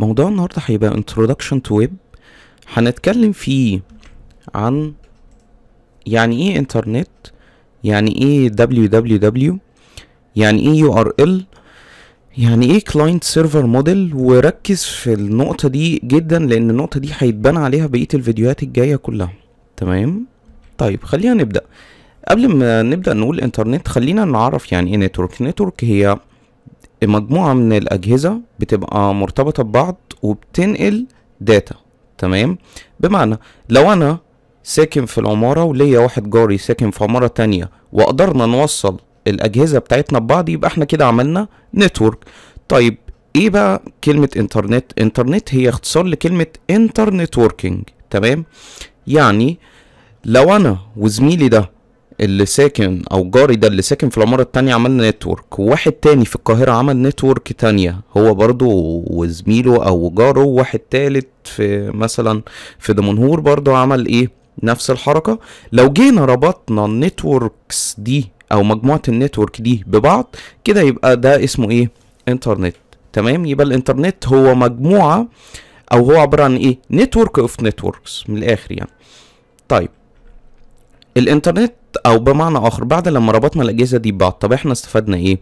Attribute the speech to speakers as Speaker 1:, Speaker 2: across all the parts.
Speaker 1: موضوع النهاردة هيبقى introduction to web هنتكلم فيه عن يعني ايه انترنت يعني ايه www يعني ايه url يعني ايه client server model وركز في النقطة دي جدا لان النقطة دي هيتبان عليها بقية الفيديوهات الجاية كلها تمام طيب خلينا نبدأ قبل ما نبدأ نقول انترنت خلينا نعرف يعني ايه نتورك نتورك هي مجموعة من الأجهزة بتبقى مرتبطة ببعض وبتنقل داتا تمام بمعنى لو أنا ساكن في العمارة وليا واحد جاري ساكن في عمارة تانية وقدرنا نوصل الأجهزة بتاعتنا ببعض يبقى احنا كده عملنا نتورك طيب ايه بقى كلمة انترنت انترنت هي اختصار لكلمة انترنت وركينج تمام يعني لو انا وزميلي ده اللي ساكن او جاري ده اللي ساكن في العماره التانية عملنا نتورك وواحد تاني في القاهره عمل نتورك تانية هو برضو وزميله او جاره واحد تالت في مثلا في دمنهور برضو عمل ايه نفس الحركه لو جينا ربطنا النتوركس دي او مجموعه النتورك دي ببعض كده يبقى ده اسمه ايه انترنت تمام يبقى الانترنت هو مجموعه او هو عباره عن ايه نتورك اوف نتوركس من الاخر يعني طيب الانترنت او بمعنى اخر بعد لما ربطنا الاجهزه دي ببعض طب احنا استفدنا ايه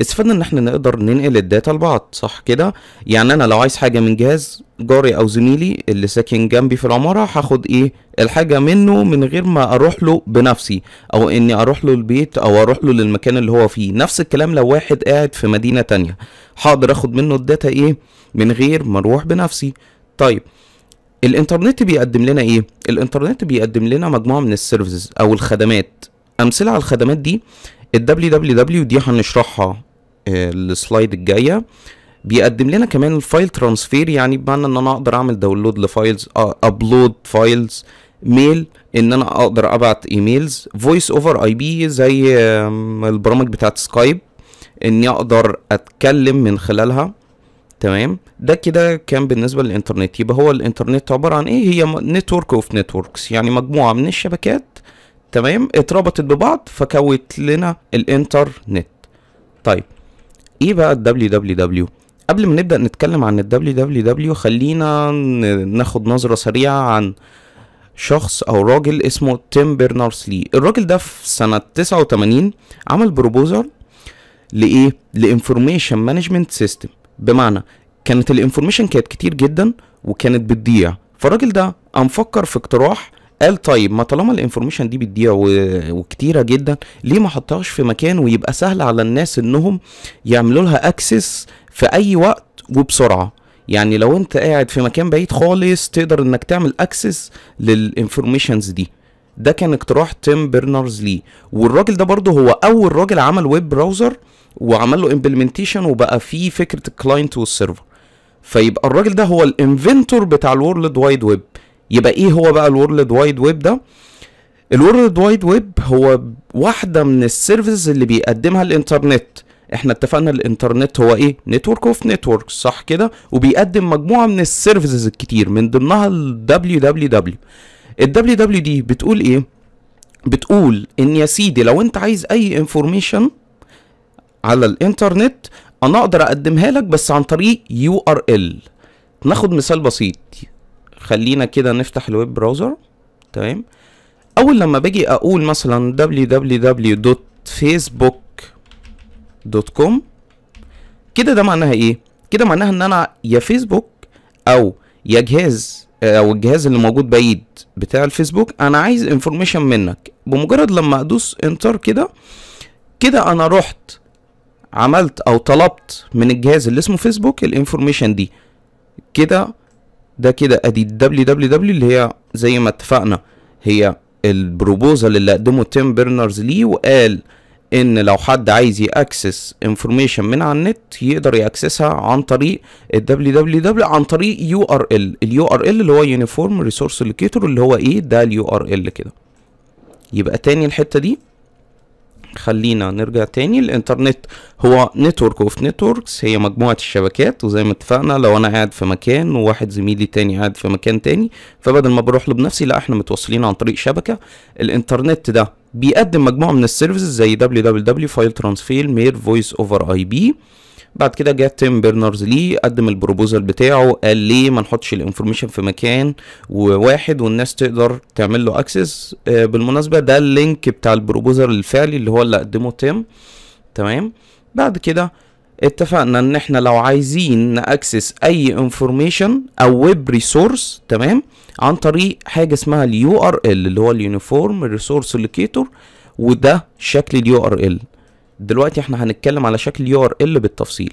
Speaker 1: استفدنا ان احنا نقدر ننقل الداتا لبعض صح كده يعني انا لو عايز حاجه من جهاز جاري او زميلي اللي ساكن جنبي في العماره هاخد ايه الحاجه منه من غير ما اروح له بنفسي او اني اروح له البيت او اروح له للمكان اللي هو فيه نفس الكلام لو واحد قاعد في مدينه تانية حاضر اخد منه الداتا ايه من غير ما اروح بنفسي طيب الانترنت بيقدم لنا ايه الانترنت بيقدم لنا مجموعه من السيرفيسز او الخدمات امثله على الخدمات دي ال www دي هنشرحها آه، السلايد الجايه بيقدم لنا كمان الفايل ترانسفير يعني بمعنى ان انا اقدر اعمل داونلود لفايلز ابلود فايلز ميل ان انا اقدر ابعت ايميلز فويس اوفر اي بي زي البرامج بتاعت سكايب اني اقدر اتكلم من خلالها تمام ده كده كان بالنسبه للانترنت يبقى هو الانترنت عباره عن ايه هي نتورك اوف نتوركس يعني مجموعه من الشبكات تمام اتربطت ببعض فكوت لنا الانترنت طيب ايه بقى الدبليو دبليو دبليو قبل ما نبدا نتكلم عن الدبليو دبليو دبليو خلينا ناخد نظره سريعه عن شخص او راجل اسمه تيم بيرنارس لي الراجل ده في سنه 89 عمل بروبوزر لايه لانفورميشن مانجمنت سيستم بمعنى كانت الانفورميشن كانت كتير جدا وكانت بتضيع فالراجل ده قام فكر في اقتراح قال طيب ما طالما الانفورميشن دي بتضيع وكتيره جدا ليه ما حطهاش في مكان ويبقى سهل على الناس انهم يعملوا لها اكسس في اي وقت وبسرعه يعني لو انت قاعد في مكان بعيد خالص تقدر انك تعمل اكسس للانفورميشنز دي ده كان اقتراح تيم بيرنرز ليه والراجل ده برضه هو اول راجل عمل ويب براوزر وعمل له امبلمنتيشن وبقى فيه فكره الكلاينت والسيرفر فيبقى الراجل ده هو الانفنتور بتاع الورلد وايد ويب يبقى ايه هو بقى الورلد وايد ويب ده الورلد وايد ويب هو واحده من السيرفيسز اللي بيقدمها الانترنت احنا اتفقنا الانترنت هو ايه نتورك اوف نتورك صح كده وبيقدم مجموعه من السيرفيسز الكتير من ضمنها ال www ال www دي بتقول ايه بتقول ان يا سيدي لو انت عايز اي انفورميشن على الانترنت انا اقدر اقدمها لك بس عن طريق يو ار ال ناخد مثال بسيط خلينا كده نفتح الويب براوزر تمام اول لما باجي اقول مثلا www.facebook.com كده ده معناها ايه كده معناها ان انا يا فيسبوك او يا جهاز او الجهاز اللي موجود بعيد بتاع الفيسبوك انا عايز انفورميشن منك بمجرد لما ادوس انتر كده كده انا رحت عملت او طلبت من الجهاز اللي اسمه فيسبوك الانفورميشن دي كده ده كده ادي الدبليو دبليو دبليو اللي هي زي ما اتفقنا هي البروبوزال اللي قدمه تيم بيرنرز ليه وقال ان لو حد عايز ياكسس انفورميشن من على النت يقدر ياكسسها عن طريق ال www عن طريق يو ار ال اليو ار ال اللي هو يونيفورم ريسورس لوكيتور اللي هو ايه ده اليو ار ال كده يبقى تاني الحته دي خلينا نرجع تاني الانترنت هو نتورك اوف نتوركس هي مجموعة الشبكات وزي ما اتفقنا لو انا قاعد في مكان وواحد زميلي تاني قاعد في مكان تاني فبدل ما بروح له بنفسي لا احنا متوصلين عن طريق شبكة الانترنت ده بيقدم مجموعة من السيرفيسز زي www file transfer mail voice over IP بعد كده جه تيم بيرنرز لي قدم البروبوزال بتاعه قال ليه ما نحطش الانفورميشن في مكان واحد والناس تقدر تعمل له اكسس آه، بالمناسبه ده اللينك بتاع البروبوزال الفعلي اللي هو اللي قدمه تيم تمام بعد كده اتفقنا ان احنا لو عايزين ناكسس اي انفورميشن او ويب ريسورس تمام عن طريق حاجه اسمها اليو ار ال اللي هو اليونيفورم ريسورس لوكيتور وده شكل اليو ار ال دلوقتي احنا هنتكلم على شكل يو ار ال بالتفصيل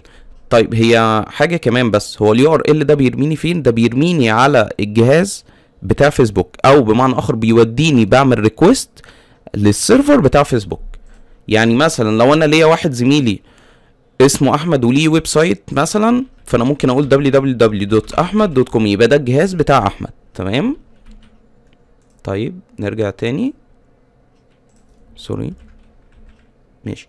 Speaker 1: طيب هي حاجه كمان بس هو اليو ار ال ده بيرميني فين ده بيرميني على الجهاز بتاع فيسبوك او بمعنى اخر بيوديني بعمل ريكويست للسيرفر بتاع فيسبوك يعني مثلا لو انا ليا واحد زميلي اسمه احمد وليه ويب سايت مثلا فانا ممكن اقول www.ahmed.com يبقى ده الجهاز بتاع احمد تمام طيب نرجع تاني سوري ماشي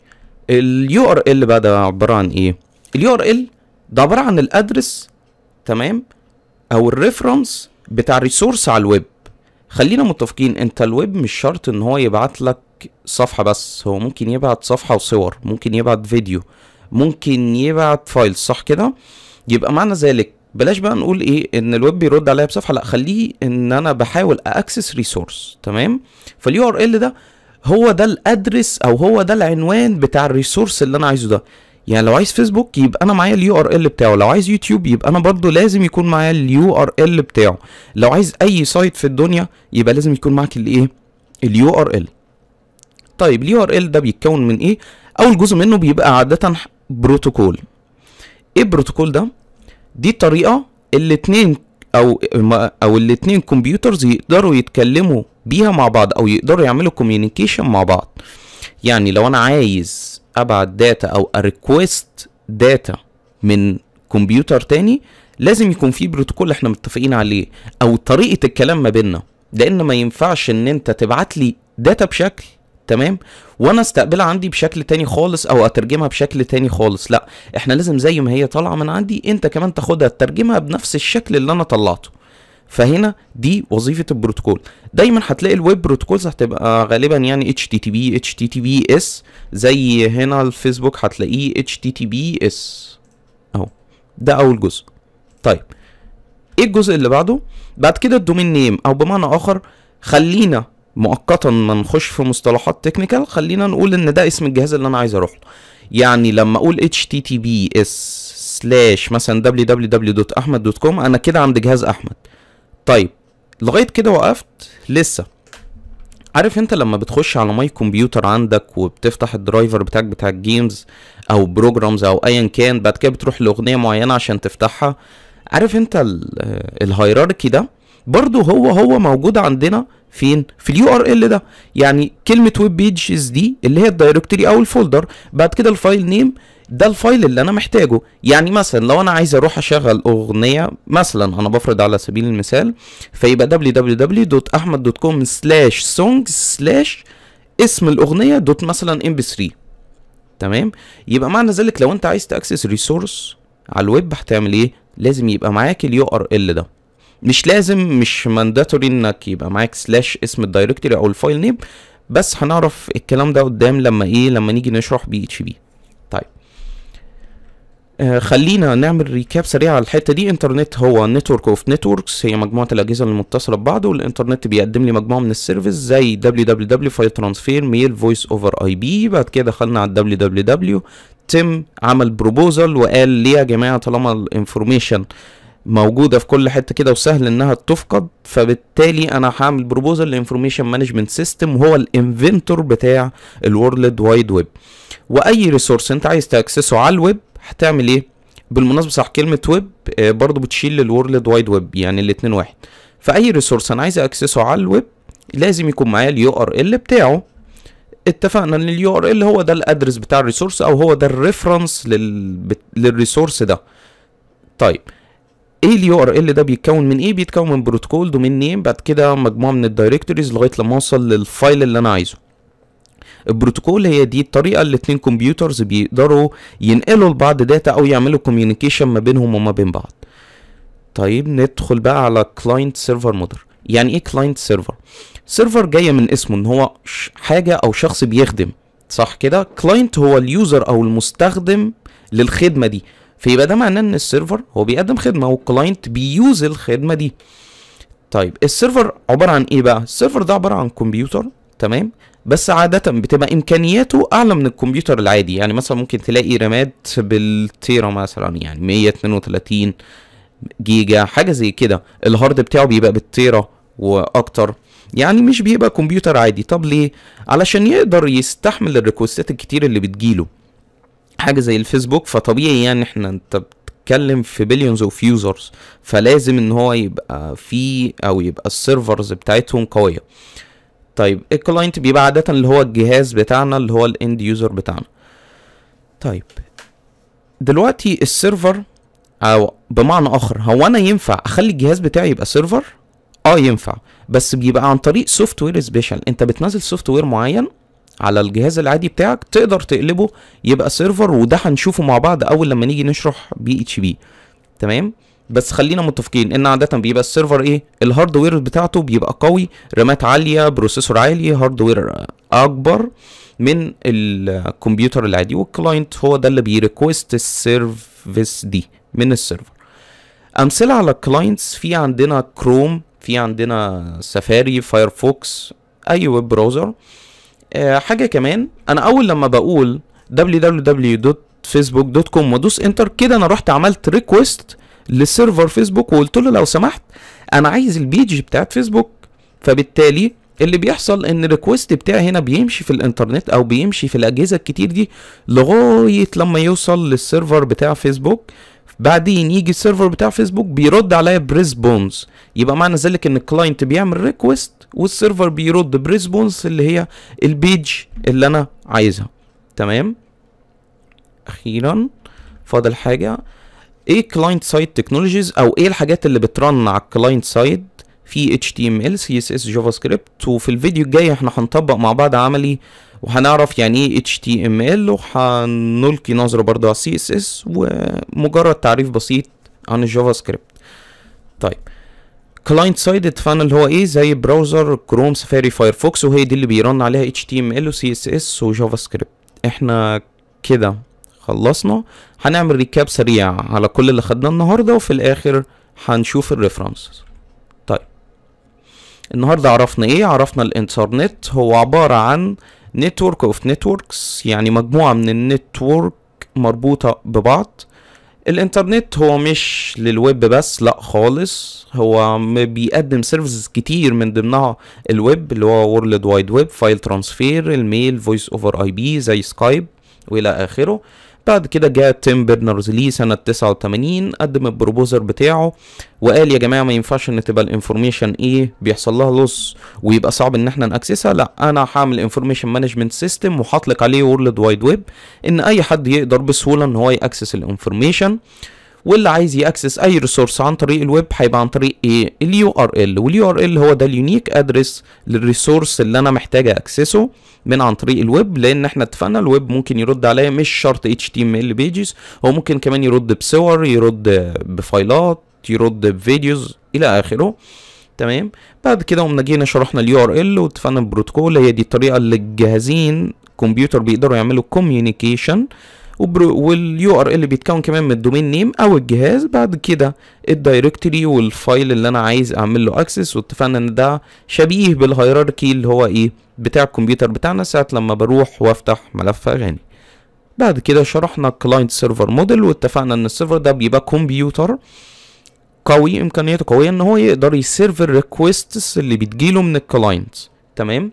Speaker 1: اليو ار ال بقى ده عباره عن ايه اليو ار ال ده عباره عن الادرس تمام او الريفرنس بتاع الريسورس على الويب خلينا متفقين انت الويب مش شرط ان هو يبعت لك صفحه بس هو ممكن يبعت صفحه وصور ممكن يبعت فيديو ممكن يبعت فايل صح كده يبقى معنى ذلك بلاش بقى نقول ايه ان الويب بيرد عليا بصفحه لا خليه ان انا بحاول اكسس ريسورس تمام فاليو ار ال ده هو ده الادرس او هو ده العنوان بتاع الريسورس اللي انا عايزه ده يعني لو عايز فيسبوك يبقى انا معايا اليو ار ال بتاعه لو عايز يوتيوب يبقى انا برضو لازم يكون معايا اليو ار ال بتاعه لو عايز اي سايت في الدنيا يبقى لازم يكون معاك الايه اليو ار ال طيب اليو ار ال ده بيتكون من ايه اول جزء منه بيبقى عاده بروتوكول ايه البروتوكول ده دي الطريقه اللي اتنين او او الاثنين كمبيوترز يقدروا يتكلموا بيها مع بعض او يقدروا يعملوا كوميونيكيشن مع بعض يعني لو انا عايز ابعت داتا او اريكويست داتا من كمبيوتر تاني لازم يكون في بروتوكول احنا متفقين عليه او طريقه الكلام ما بيننا لان ما ينفعش ان انت تبعت لي داتا بشكل تمام وانا استقبلها عندي بشكل تاني خالص او اترجمها بشكل تاني خالص لا احنا لازم زي ما هي طالعه من عندي انت كمان تاخدها تترجمها بنفس الشكل اللي انا طلعته فهنا دي وظيفه البروتوكول دايما هتلاقي الويب بروتوكولز هتبقى غالبا يعني اتش اتش تي تي تي تي بي بي اس زي هنا الفيسبوك هتلاقيه اتش تي تي بي اس اهو ده اول جزء طيب ايه الجزء اللي بعده بعد كده الدومين نيم او بمعنى اخر خلينا مؤقتا ما نخش في مصطلحات تكنيكال خلينا نقول ان ده اسم الجهاز اللي انا عايز اروح له يعني لما اقول https سلاش مثلا www.ahmed.com انا كده عند جهاز احمد طيب لغايه كده وقفت لسه عارف انت لما بتخش على ماي كمبيوتر عندك وبتفتح الدرايفر بتاعك بتاع الجيمز او بروجرامز او ايا كان بعد كده بتروح لاغنيه معينه عشان تفتحها عارف انت الهيراركي ده برضو هو هو موجود عندنا فين في اليو ار ال ده يعني كلمه ويب بيجز دي اللي هي الدايركتوري او الفولدر بعد كده الفايل نيم ده الفايل اللي انا محتاجه يعني مثلا لو انا عايز اروح اشغل اغنيه مثلا انا بفرض على سبيل المثال فيبقى www.ahmed.com/songs/ اسم الاغنيه دوت مثلا ام بي 3 تمام يبقى معنى ذلك لو انت عايز تاكسس ريسورس على الويب هتعمل ايه لازم يبقى معاك اليو ار ال ده مش لازم مش مانداتوري انك يبقى معاك سلاش اسم الدايركتوري او الفايل نيم بس هنعرف الكلام ده قدام لما ايه لما نيجي نشرح بي اتش بي طيب آه خلينا نعمل ريكاب سريع على الحته دي انترنت هو نتورك اوف نتوركس هي مجموعه الاجهزه المتصله ببعض والانترنت بيقدم لي مجموعه من السيرفيس زي www فايل ترانسفير ميل فويس اوفر اي بي بعد كده دخلنا على www تم عمل بروبوزل وقال ليه يا جماعه طالما الانفورميشن آه موجوده في كل حته كده وسهل انها تفقد فبالتالي انا هعمل بروبوزل لانفورميشن مانجمنت سيستم وهو الانفنتور بتاع الورلد وايد ويب واي ريسورس انت عايز تاكسسه على الويب هتعمل ايه بالمناسبه صح كلمه ويب آه، برضو بتشيل الورلد وايد ويب يعني الاتنين واحد فاي ريسورس انا عايز اكسسه على الويب لازم يكون معايا اليو ار ال بتاعه اتفقنا ان اليو ار ال هو ده الادرس بتاع الريسورس او هو ده الريفرنس لل... للريسورس ده طيب ايه اليو ار إيه ال ده بيتكون من ايه بيتكون من بروتوكول دومين نيم بعد كده مجموعه من الدايركتوريز لغايه لما اوصل للفايل اللي انا عايزه البروتوكول هي دي الطريقه اللي اتنين كمبيوترز بيقدروا ينقلوا لبعض داتا او يعملوا كوميونيكيشن ما بينهم وما بين بعض طيب ندخل بقى على كلاينت سيرفر مودر يعني ايه كلاينت سيرفر سيرفر جايه من اسمه ان هو حاجه او شخص بيخدم صح كده كلاينت هو اليوزر او المستخدم للخدمه دي فيبقى ده معناه ان السيرفر هو بيقدم خدمه والكلاينت بيوز الخدمه دي طيب السيرفر عباره عن ايه بقى السيرفر ده عباره عن كمبيوتر تمام بس عادة بتبقى إمكانياته أعلى من الكمبيوتر العادي يعني مثلا ممكن تلاقي رامات بالتيرا مثلا يعني 132 جيجا حاجة زي كده الهارد بتاعه بيبقى بالتيرا وأكتر يعني مش بيبقى كمبيوتر عادي طب ليه علشان يقدر يستحمل الريكوستات الكتير اللي بتجيله حاجه زي الفيسبوك فطبيعي يعني احنا انت بتتكلم في بليونز اوف يوزرز فلازم ان هو يبقى في او يبقى السيرفرز بتاعتهم قويه طيب الكلاينت بيبقى عاده اللي هو الجهاز بتاعنا اللي هو الاند يوزر بتاعنا طيب دلوقتي السيرفر او بمعنى اخر هو انا ينفع اخلي الجهاز بتاعي يبقى سيرفر اه ينفع بس بيبقى عن طريق سوفت وير سبيشال انت بتنزل سوفت وير معين على الجهاز العادي بتاعك تقدر تقلبه يبقى سيرفر وده هنشوفه مع بعض اول لما نيجي نشرح بي اتش بي تمام بس خلينا متفقين ان عاده بيبقى السيرفر ايه الهاردوير بتاعته بيبقى قوي رامات عاليه بروسيسور عالي هاردوير اكبر من الكمبيوتر العادي والكلاينت هو ده اللي بيريكوست السيرفيس دي من السيرفر امثله على الكلاينتس في عندنا كروم في عندنا سفاري فايرفوكس اي ويب براوزر آه، حاجه كمان انا اول لما بقول www.facebook.com وادوس انتر كده انا رحت عملت ريكويست لسيرفر فيسبوك وقلت له لو سمحت انا عايز البيج بتاعت فيسبوك فبالتالي اللي بيحصل ان الريكوست بتاعي هنا بيمشي في الانترنت او بيمشي في الاجهزه الكتير دي لغايه لما يوصل للسيرفر بتاع فيسبوك بعدين يجي السيرفر بتاع فيسبوك بيرد عليا بريسبونس يبقى معنى ذلك ان الكلاينت بيعمل ريكوست والسيرفر بيرد بريسبونس اللي هي البيج اللي انا عايزها تمام اخيرا فاضل حاجه ايه كلاينت سايد تكنولوجيز او ايه الحاجات اللي بترن على الكلاينت سايد في HTML CSS جافا سكريبت وفي الفيديو الجاي احنا هنطبق مع بعض عملي وهنعرف يعني ايه HTML وهنلقي نظرة برضه على CSS ومجرد تعريف بسيط عن الجافا سكريبت طيب كلاينت سايد فانل هو ايه زي براوزر كروم سفاري فايرفوكس وهي دي اللي بيرن عليها HTML و CSS وجافا سكريبت احنا كده خلصنا هنعمل ريكاب سريع على كل اللي خدناه النهارده وفي الاخر هنشوف الريفرنسز طيب النهارده عرفنا ايه عرفنا الانترنت هو عباره عن نتورك اوف نتوركس يعني مجموعة من النتورك مربوطة ببعض الانترنت هو مش للويب بس لا خالص هو بيقدم سيرفيسز كتير من ضمنها الويب اللي هو وورلد وايد ويب فايل ترانسفير الميل فويس اوفر اي بي زي سكايب والى اخره بعد كده جاء تيم بيرنرز لي سنة 89 قدم البروبوزر بتاعه وقال يا جماعة ما ينفعش ان تبقى الانفورميشن ايه بيحصل لها لص ويبقى صعب ان احنا ناكسسها لا انا هعمل انفورميشن مانجمنت سيستم وهطلق عليه وورلد وايد ويب ان اي حد يقدر بسهولة ان هو ياكسس الانفورميشن واللي عايز ياكسس اي ريسورس عن طريق الويب هيبقى عن طريق ايه اليو ار ال واليو ار ال هو ده اليونيك ادرس للريسورس اللي انا محتاج اكسسه من عن طريق الويب لان احنا اتفقنا الويب ممكن يرد عليا مش شرط اتش تي ام ال بيجز هو ممكن كمان يرد بصور يرد بفايلات يرد بفيديوز الى اخره تمام بعد كده قمنا جينا شرحنا اليو ار ال واتفقنا البروتوكول هي دي الطريقه اللي الجهازين كمبيوتر بيقدروا يعملوا كوميونيكيشن واليو ار ال بيتكون كمان من الدومين نيم او الجهاز بعد كده الدايركتري والفايل اللي انا عايز اعمل له اكسس واتفقنا ان ده شبيه بالهيراركي اللي هو ايه بتاع الكمبيوتر بتاعنا ساعه لما بروح وافتح ملف اغاني بعد كده شرحنا كلاينت سيرفر موديل واتفقنا ان السيرفر ده بيبقى كمبيوتر قوي امكانياته قويه ان هو يقدر يسيرفر ريكويستس اللي بتجيله من الكلاينت تمام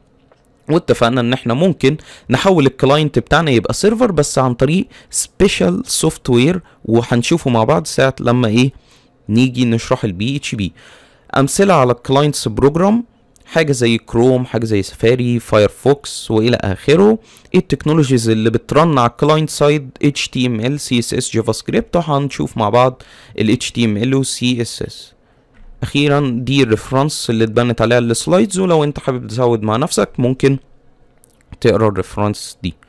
Speaker 1: واتفقنا ان احنا ممكن نحول الكلاينت بتاعنا يبقى سيرفر بس عن طريق سبيشال سوفت وير وهنشوفه مع بعض ساعه لما ايه نيجي نشرح البي اتش بي امثله على الكلاينتس بروجرام حاجه زي كروم حاجه زي سفاري فايرفوكس والى اخره ايه التكنولوجيز اللي بترن على الكلاينت سايد اتش تي ام ال سي اس اس جافا سكريبت وهنشوف مع بعض ال اتش تي ام ال والسي اس اس اخيرا دي الريفرنس اللي اتبنت عليها السلايدز ولو انت حابب تزود مع نفسك ممكن تقرا الريفرنس دي